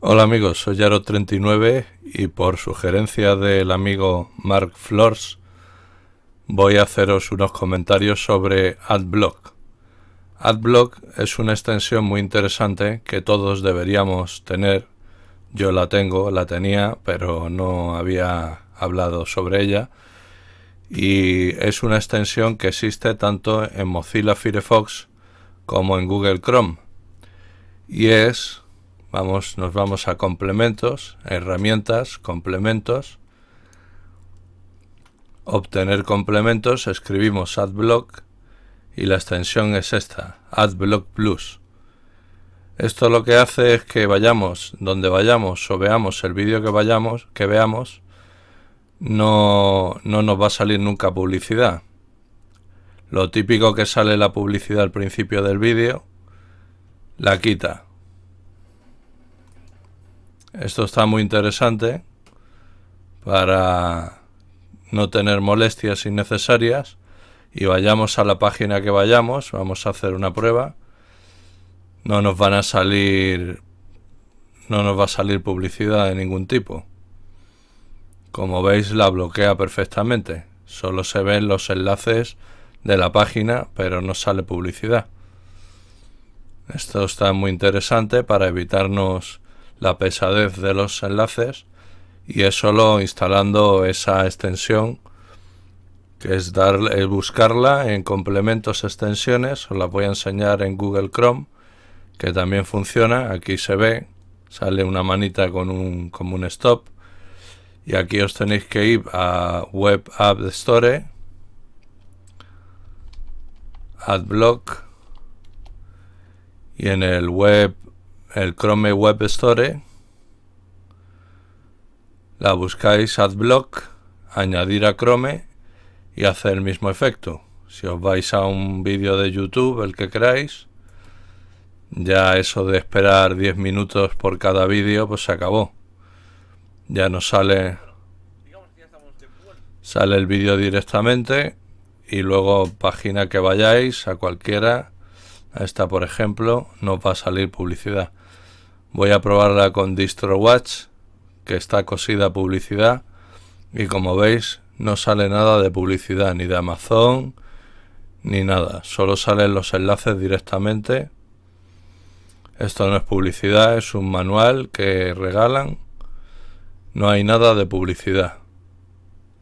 Hola amigos, soy Yaro39 y por sugerencia del amigo Mark Flores voy a haceros unos comentarios sobre AdBlock. AdBlock es una extensión muy interesante que todos deberíamos tener. Yo la tengo, la tenía, pero no había hablado sobre ella. Y es una extensión que existe tanto en Mozilla Firefox como en Google Chrome. Y es Vamos, nos vamos a complementos, herramientas, complementos. Obtener complementos, escribimos AdBlock y la extensión es esta, AdBlock Plus. Esto lo que hace es que vayamos donde vayamos o veamos el vídeo que vayamos, que veamos, no, no nos va a salir nunca publicidad. Lo típico que sale la publicidad al principio del vídeo, la quita. Esto está muy interesante para no tener molestias innecesarias y vayamos a la página que vayamos, vamos a hacer una prueba. No nos van a salir no nos va a salir publicidad de ningún tipo. Como veis la bloquea perfectamente, solo se ven los enlaces de la página, pero no sale publicidad. Esto está muy interesante para evitarnos la pesadez de los enlaces y es solo instalando esa extensión que es darle, eh, buscarla en complementos extensiones, os la voy a enseñar en Google Chrome, que también funciona, aquí se ve, sale una manita con un, como un stop, y aquí os tenéis que ir a Web App Store, Adblock, y en el Web el Chrome Web Store, la buscáis AdBlock, añadir a Chrome y hace el mismo efecto. Si os vais a un vídeo de YouTube, el que queráis, ya eso de esperar 10 minutos por cada vídeo, pues se acabó. Ya no sale... Sale el vídeo directamente y luego página que vayáis, a cualquiera, esta, por ejemplo, no va a salir publicidad. Voy a probarla con DistroWatch, que está cosida publicidad. Y como veis, no sale nada de publicidad, ni de Amazon, ni nada. Solo salen los enlaces directamente. Esto no es publicidad, es un manual que regalan. No hay nada de publicidad.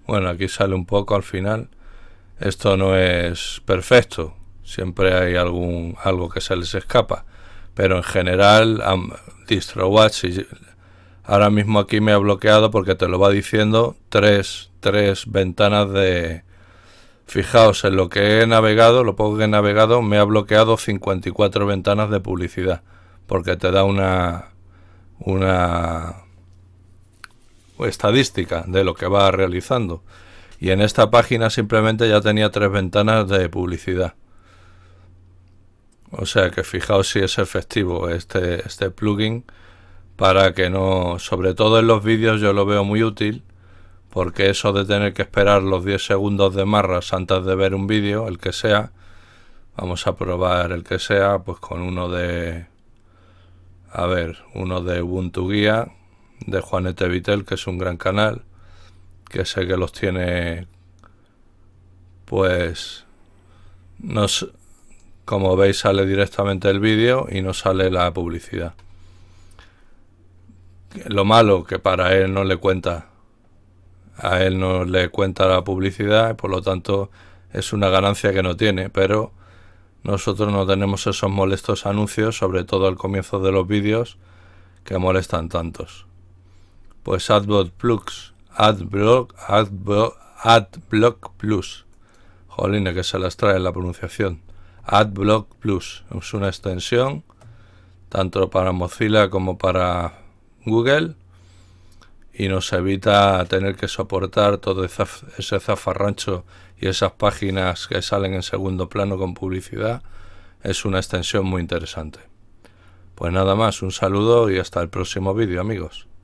Bueno, aquí sale un poco al final. Esto no es perfecto, Siempre hay algún, algo que se les escapa. Pero en general, DistroWatch, ahora mismo aquí me ha bloqueado porque te lo va diciendo tres, tres ventanas de... Fijaos, en lo que he navegado, lo poco que he navegado, me ha bloqueado 54 ventanas de publicidad. Porque te da una, una estadística de lo que va realizando. Y en esta página simplemente ya tenía tres ventanas de publicidad. O sea que fijaos si es efectivo este, este plugin para que no, sobre todo en los vídeos yo lo veo muy útil porque eso de tener que esperar los 10 segundos de marras antes de ver un vídeo, el que sea, vamos a probar el que sea, pues con uno de, a ver, uno de Ubuntu Guía, de Juanete Vitel, que es un gran canal, que sé que los tiene, pues, no sé, como veis sale directamente el vídeo y no sale la publicidad. Lo malo que para él no le cuenta. A él no le cuenta la publicidad y por lo tanto es una ganancia que no tiene. Pero nosotros no tenemos esos molestos anuncios, sobre todo al comienzo de los vídeos, que molestan tantos. Pues AdBlock Plus. AdBlock, AdBlock, AdBlock Plus. Jolines, que se las trae la pronunciación. AdBlock Plus. Es una extensión tanto para Mozilla como para Google y nos evita tener que soportar todo ese zafarrancho y esas páginas que salen en segundo plano con publicidad. Es una extensión muy interesante. Pues nada más, un saludo y hasta el próximo vídeo amigos.